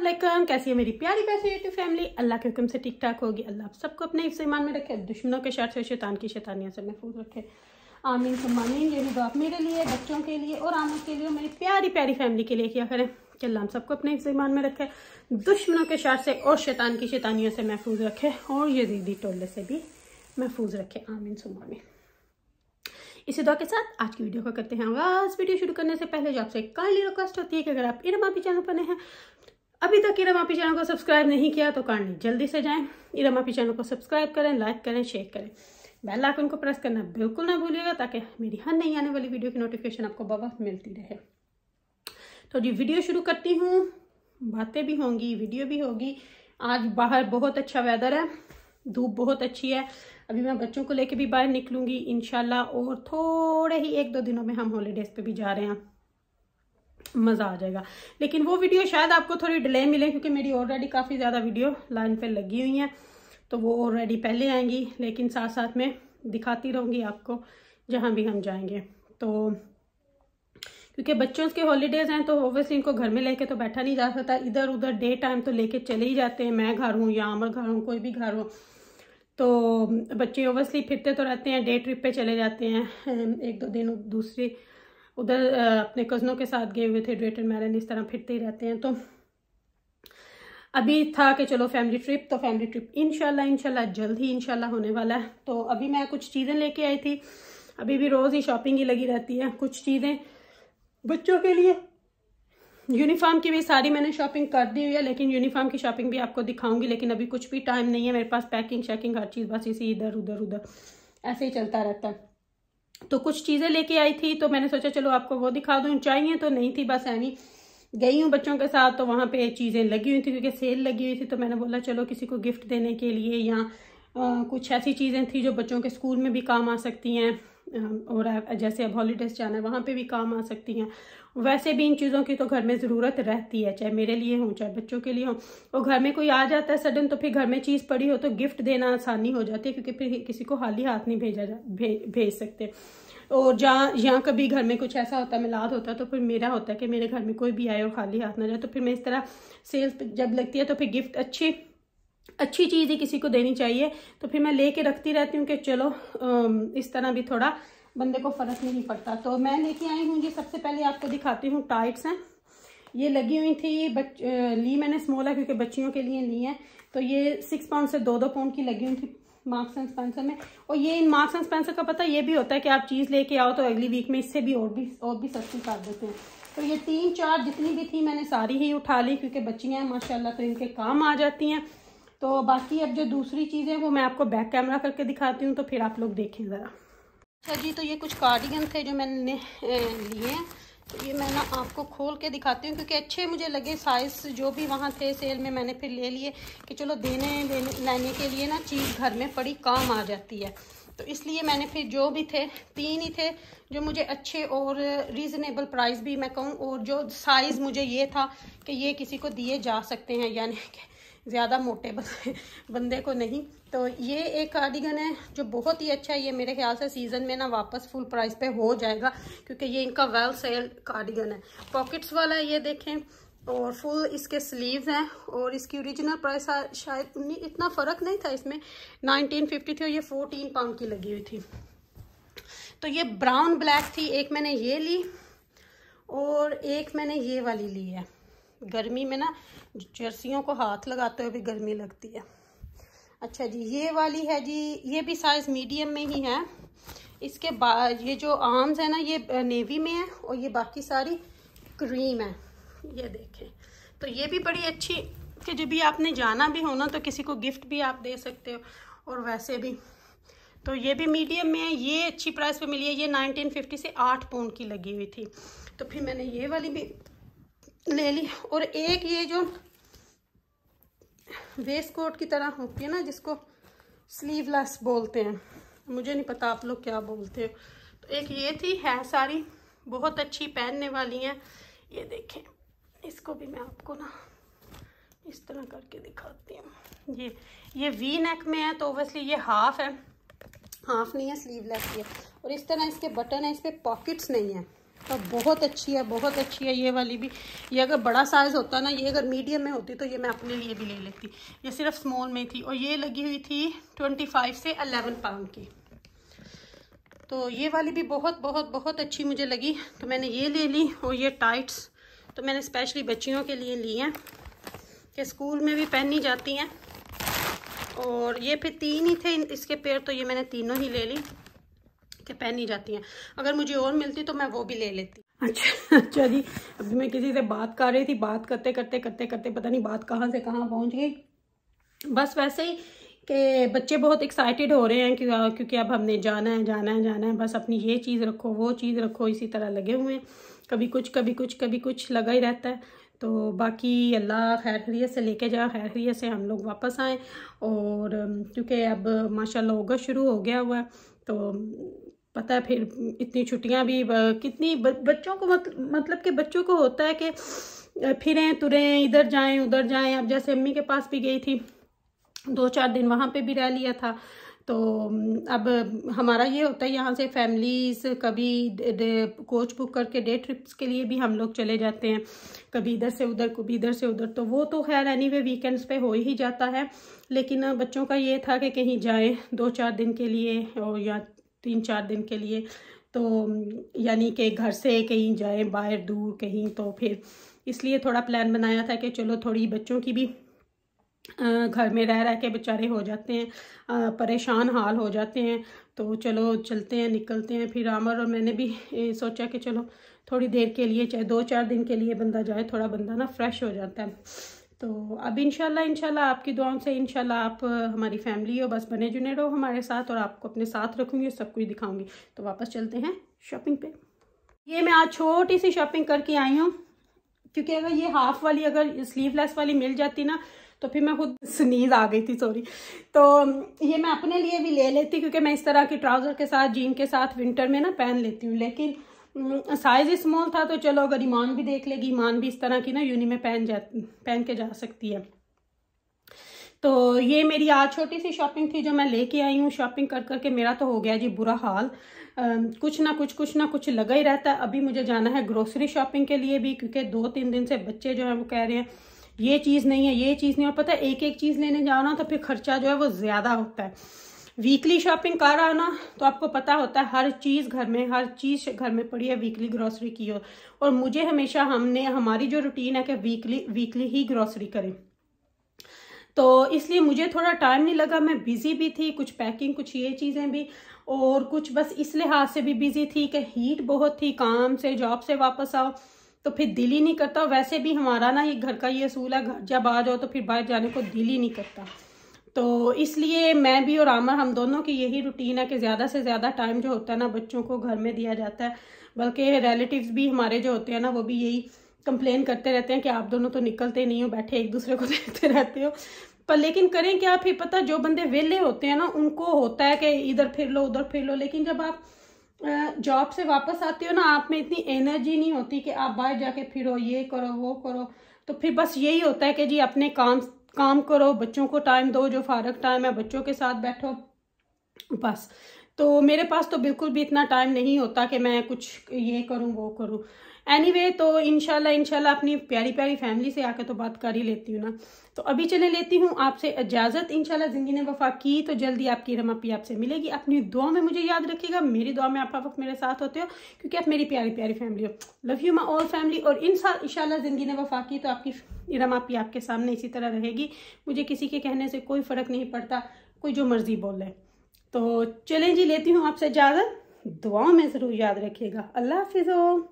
अलैक्म कैसी है मेरी प्यारी पैसे यूट्यूब फैमिली अल्लाह के हुक्म से ठीक ठाक होगी अल्लाह आप सबको अपने हिफ्स ईमान में रखे दुश्मनों के शर से शैतान की शैतानियाँ से महफूज रखे आमीन सम्मामीन ये भी बाप मेरे लिए बच्चों के लिए और आमों के लिए मेरी प्यारी प्यारी फैमिली के लिए क्या करें कि अल्लाह हम सबको अपने हिफ्स ईमान में रखे दुश्मनों के शर से और शैतान की शैतानियों से महफूज रखे और ये दीदी टोले से भी महफूज रखे आमीन सम्मामीन इसी दुआ के साथ आज की वीडियो को करते हैं आगाज वीडियो शुरू करने से पहले जो आपसे काइंडली रिक्वेस्ट होती है कि अगर आप इन भी चैनल पर नहीं हैं अभी तक इरम आपी चैनल को सब्सक्राइब नहीं किया तो कांडली जल्दी से जाएं इरम आपी चैनल को सब्सक्राइब करें लाइक करें शेयर करें बेल आइकन को प्रेस करना बिल्कुल ना भूलिएगा ताकि मेरी हर नई आने वाली वीडियो की नोटिफिकेशन आपको बवक्त मिलती रहे तो जी वीडियो शुरू करती हूँ बातें भी होंगी वीडियो भी होगी आज बाहर बहुत अच्छा वेदर है धूप बहुत अच्छी है अभी मैं बच्चों को लेके भी बाहर निकलूंगी इनशाला और थोड़े ही एक दो दिनों में हम हॉलीडेज पे भी जा रहे हैं मज़ा आ जाएगा लेकिन वो वीडियो शायद आपको थोड़ी डिले मिले क्योंकि मेरी ऑलरेडी काफ़ी ज़्यादा वीडियो लाइन पर लगी हुई हैं तो वो ऑलरेडी पहले आएंगी लेकिन साथ साथ में दिखाती रहूँगी आपको जहाँ भी हम जाएंगे तो क्योंकि बच्चों के हॉलीडेज़ हैं तो ओबियसली इनको घर में लेके तो बैठा नहीं जा सकता इधर उधर डे टाइम तो लेके चले ही जाते हैं मैं घर हूँ या अमर घर हूँ कोई भी घर हो तो बच्चे ओबियसली फिरते तो रहते हैं डे ट्रिप पे चले जाते हैं एक दो दिन दूसरी उधर अपने कज़नों के साथ गए हुए थे ड्रेटर मैरन इस तरह फिरते ही रहते हैं तो अभी था कि चलो फैमिली ट्रिप तो फैमिली ट्रिप इनशाला इनशाला जल्द ही इनशाला होने वाला है तो अभी मैं कुछ चीज़ें लेके आई थी अभी भी रोज़ ही शॉपिंग ही लगी रहती है कुछ चीज़ें बच्चों के लिए यूनिफॉर्म की भी सारी मैंने शॉपिंग कर दी हुई है लेकिन यूनिफॉर्म की शॉपिंग भी आपको दिखाऊंगी लेकिन अभी कुछ भी टाइम नहीं है मेरे पास पैकिंग शैकिंग हर चीज़ बस इसी इधर उधर उधर ऐसे ही चलता रहता है तो कुछ चीज़ें लेके आई थी तो मैंने सोचा चलो आपको वो दिखा दूँ चाहिए तो नहीं थी बस ऐनी गई हूँ बच्चों के साथ तो वहाँ पे चीज़ें लगी हुई थी क्योंकि सेल लगी हुई थी तो मैंने बोला चलो किसी को गिफ्ट देने के लिए या आ, कुछ ऐसी चीज़ें थी जो बच्चों के स्कूल में भी काम आ सकती हैं और जैसे अब हॉलीडेज जाना है वहाँ पे भी काम आ सकती हैं वैसे भी इन चीज़ों की तो घर में ज़रूरत रहती है चाहे मेरे लिए हो चाहे बच्चों के लिए हो और घर में कोई आ जाता है सडन तो फिर घर में चीज़ पड़ी हो तो गिफ्ट देना आसानी हो जाती है क्योंकि फिर किसी को हाली हाथ नहीं भेजा जा भे, भेज सकते और जहाँ यहाँ कभी घर में कुछ ऐसा होता है मिलाद होता है तो फिर मेरा होता है कि मेरे घर में कोई भी आए और खाली हाथ ना जाए तो फिर मैं इस तरह सेल्स जब लगती है तो फिर गिफ्ट अच्छी अच्छी चीज़ ही किसी को देनी चाहिए तो फिर मैं लेके रखती रहती हूँ कि चलो इस तरह भी थोड़ा बंदे को फ़र्क नहीं पड़ता तो मैं लेके आई हूँ ये सबसे पहले आपको दिखाती हूँ टाइट्स हैं ये लगी हुई थी बच ली मैंने स्मॉल है क्योंकि बच्चियों के लिए ली है तो ये सिक्स पाउंड से दो दो पाउंड की लगी हुई थी मार्क्स एंड स्पेंसर में और ये इन मार्क्स एंड स्पेंसर का पता ये भी होता है कि आप चीज़ लेके आओ तो अगली वीक में इससे भी और भी और भी सस्ती कर देते हैं तो ये तीन चार जितनी भी थी मैंने सारी ही उठा ली क्योंकि बच्चियाँ हैं माशाल्लाह तो इनके काम आ जाती हैं तो बाकी अब जो दूसरी चीज़ है वो मैं आपको बैक कैमरा करके दिखाती हूँ तो फिर आप लोग देखें ज़रा अच्छा जी तो ये कुछ कार्डिगन थे जो मैंने लिए हैं तो ये मैं ना आपको खोल के दिखाती हूँ क्योंकि अच्छे मुझे लगे साइज़ जो भी वहाँ थे सेल में मैंने फिर ले लिए कि चलो देने लेने लेने के लिए ना चीज़ घर में पड़ी काम आ जाती है तो इसलिए मैंने फिर जो भी थे तीन ही थे जो मुझे अच्छे और रीज़नेबल प्राइस भी मैं कहूँ और जो साइज़ मुझे ये था कि ये किसी को दिए जा सकते हैं यानी कि ज़्यादा मोटे बंदे को नहीं तो ये एक कार्डिगन है जो बहुत ही अच्छा है ये मेरे ख्याल से सीज़न में ना वापस फुल प्राइस पे हो जाएगा क्योंकि ये इनका वेल सेल कार्डिगन है पॉकेट्स वाला ये देखें और फुल इसके स्लीव्स हैं और इसकी ओरिजिनल प्राइस शायद इतना फ़र्क नहीं था इसमें फिफ्टी थी और ये फोर्टीन पाउंड की लगी हुई थी तो ये ब्राउन ब्लैक थी एक मैंने ये ली और एक मैंने ये वाली ली है गर्मी में ना जर्सियों को हाथ लगाते हुए भी गर्मी लगती है अच्छा जी ये वाली है जी ये भी साइज़ मीडियम में ही है इसके बाद ये जो आर्म्स है ना ये नेवी में है और ये बाकी सारी क्रीम है ये देखें तो ये भी बड़ी अच्छी कि जब भी आपने जाना भी हो ना तो किसी को गिफ्ट भी आप दे सकते हो और वैसे भी तो ये भी मीडियम में है ये अच्छी प्राइस पे मिली है ये 1950 से आठ पाउंड की लगी हुई थी तो फिर मैंने ये वाली भी ले ली और एक ये जो वेस्ट कोट की तरह होती है ना जिसको स्लीवलेस बोलते हैं मुझे नहीं पता आप लोग क्या बोलते हो तो एक ये थी है साड़ी बहुत अच्छी पहनने वाली हैं ये देखें इसको भी मैं आपको ना इस तरह करके दिखाती हूँ ये ये वी नेक में है तो ओबियसली ये हाफ है हाफ नहीं है स्लीवलेस है और इस तरह इसके बटन है इस पर पॉकेट्स नहीं है तो बहुत अच्छी है बहुत अच्छी है ये वाली भी ये अगर बड़ा साइज़ होता ना ये अगर मीडियम में होती तो ये मैं अपने लिए भी ले लेती ये सिर्फ स्मॉल में थी और ये लगी हुई थी ट्वेंटी फाइव से अलेवन पाउंड की तो ये वाली भी बहुत बहुत बहुत अच्छी मुझे लगी तो मैंने ये ले ली और ये टाइट्स तो मैंने स्पेशली बच्चियों के लिए ली हैं कि स्कूल में भी पहनी जाती हैं और ये फिर तीन ही थे इसके पेड़ तो ये मैंने तीनों ही ले ली के पहनी जाती हैं अगर मुझे और मिलती तो मैं वो भी ले लेती अच्छा अच्छा जी अभी मैं किसी से बात कर रही थी बात करते करते करते करते पता नहीं बात कहाँ से कहाँ पहुँच गई बस वैसे ही कि बच्चे बहुत एक्साइटेड हो रहे हैं हाँ, क्योंकि अब हमने जाना है जाना है जाना है बस अपनी ये चीज़ रखो वो चीज़ रखो इसी तरह लगे हुए हैं कभी कुछ कभी कुछ कभी कुछ लगा ही रहता है तो बाकी अल्लाह खैर खैरियत से लेके जाए खैर खैरियत से हम लोग वापस आएँ और क्योंकि अब माशाल्लाह होगा शुरू हो गया हुआ है तो पता है फिर इतनी छुट्टियां भी कितनी बच्चों को मत, मतलब कि बच्चों को होता है कि फिरें तुरें इधर जाएं उधर जाएं अब जैसे अम्मी के पास भी गई थी दो चार दिन वहाँ पे भी रह लिया था तो अब हमारा ये होता है यहाँ से फैमिलीज कभी दे, दे, कोच बुक करके डे ट्रिप्स के लिए भी हम लोग चले जाते हैं कभी इधर से उधर कभी इधर से उधर तो वो तो खैर एनी वे वीकेंड्स पे हो ही जाता है लेकिन बच्चों का ये था कि कहीं जाए दो चार दिन के लिए और या तीन चार दिन के लिए तो यानी कि घर से कहीं जाए बाहर दूर कहीं तो फिर इसलिए थोड़ा प्लान बनाया था कि चलो थोड़ी बच्चों की भी घर में रह रह के बेचारे हो जाते हैं परेशान हाल हो जाते हैं तो चलो चलते हैं निकलते हैं फिर आमर और मैंने भी सोचा कि चलो थोड़ी देर के लिए चाहे दो चार दिन के लिए बंदा जाए थोड़ा बंदा ना फ्रेश हो जाता है तो अब इनशाला इनशाला आपकी दुआओं से इनशाला आप हमारी फैमिली हो बस बने जुने रहो हमारे साथ और आपको अपने साथ रखूँगी और सब कुछ दिखाऊँगी तो वापस चलते हैं शॉपिंग पे ये मैं आज छोटी सी शॉपिंग करके आई हूँ क्योंकि अगर ये हाफ वाली अगर स्लीवलेस वाली मिल जाती ना तो फिर मैं खुद सुनीज आ गई थी सॉरी तो ये मैं अपने लिए भी ले लेती क्योंकि मैं इस तरह की ट्राउज़र के साथ जीन के साथ विंटर में ना पहन लेती हूँ लेकिन साइज स्मॉल हम्म, था तो चलो अगर ईमान भी देख लेगी ईमान भी इस तरह की ना यूनी में पहन जा पहन के जा सकती है तो ये मेरी आज छोटी सी शॉपिंग थी जो मैं लेके आई हूँ शॉपिंग कर करके मेरा तो हो गया जी बुरा हाल आ, कुछ ना कुछ कुछ ना कुछ लगा ही रहता है अभी मुझे जाना है ग्रोसरी शॉपिंग के लिए भी क्योंकि दो तीन दिन से बच्चे जो है वो कह रहे हैं ये चीज़ नहीं है ये चीज़ नहीं और पता है एक एक चीज़ लेने जाओ ना तो फिर खर्चा जो है वो ज़्यादा होता है वीकली शॉपिंग कर ना तो आपको पता होता है हर चीज़ घर में हर चीज़ घर में पड़ी है वीकली ग्रॉसरी की हो और मुझे हमेशा हमने हमारी जो रूटीन है कि वीकली वीकली ही ग्रॉसरी करें तो इसलिए मुझे थोड़ा टाइम नहीं लगा मैं बिज़ी भी थी कुछ पैकिंग कुछ ये चीज़ें भी और कुछ बस इस लिहाज से भी बिज़ी थी कि हीट बहुत थी काम से जॉब से वापस आओ तो फिर दिल ही नहीं करता वैसे भी हमारा ना ये घर का ये असूल है घर जब आ जाओ तो फिर बाहर जाने को दिल ही नहीं करता तो इसलिए मैं भी और आमर हम दोनों की यही रूटीन है कि ज़्यादा से ज़्यादा टाइम जो होता है ना बच्चों को घर में दिया जाता है बल्कि रिलेटिव्स भी हमारे जो होते हैं ना वो भी यही कंप्लेन करते रहते हैं कि आप दोनों तो निकलते नहीं हो बैठे एक दूसरे को देखते रहते हो पर लेकिन करें क्या फिर पता जो बंदे वेले होते हैं ना उनको होता है कि इधर फिर लो उधर फिर लो लेकिन जब आप जॉब से वापस आते हो ना आप में इतनी एनर्जी नहीं होती कि आप बाहर जाके फिरो ये करो वो करो तो फिर बस यही होता है कि जी अपने काम काम करो बच्चों को टाइम दो जो फारक टाइम है बच्चों के साथ बैठो बस तो मेरे पास तो बिल्कुल भी इतना टाइम नहीं होता कि मैं कुछ ये करूँ वो करूँ एनी anyway, तो इनशाला इनशाला अपनी प्यारी प्यारी फैमिली से आकर तो बात कर ही लेती हूँ ना तो अभी चले लेती हूँ आपसे इजाज़त इनशाला ज़िंदगी ने वफा की तो जल्दी आपकी रमापी आपसे मिलेगी अपनी दुआ में मुझे याद रखिएगा मेरी दुआ में आप वक्त मेरे साथ होते हो क्योंकि आप मेरी प्यारी प्यारी फैमिली हो love you my all family और इन इनशाला ज़िंदगी ने वफा की तो आपकी रमापी आपके सामने इसी तरह रहेगी मुझे किसी के कहने से कोई फ़र्क नहीं पड़ता कोई जो मर्ज़ी बोल रहे तो चलें जी लेती हूँ आपसे इजाज़त दुआओं में ज़रूर याद रखिएगा अल्लाह हाफिज़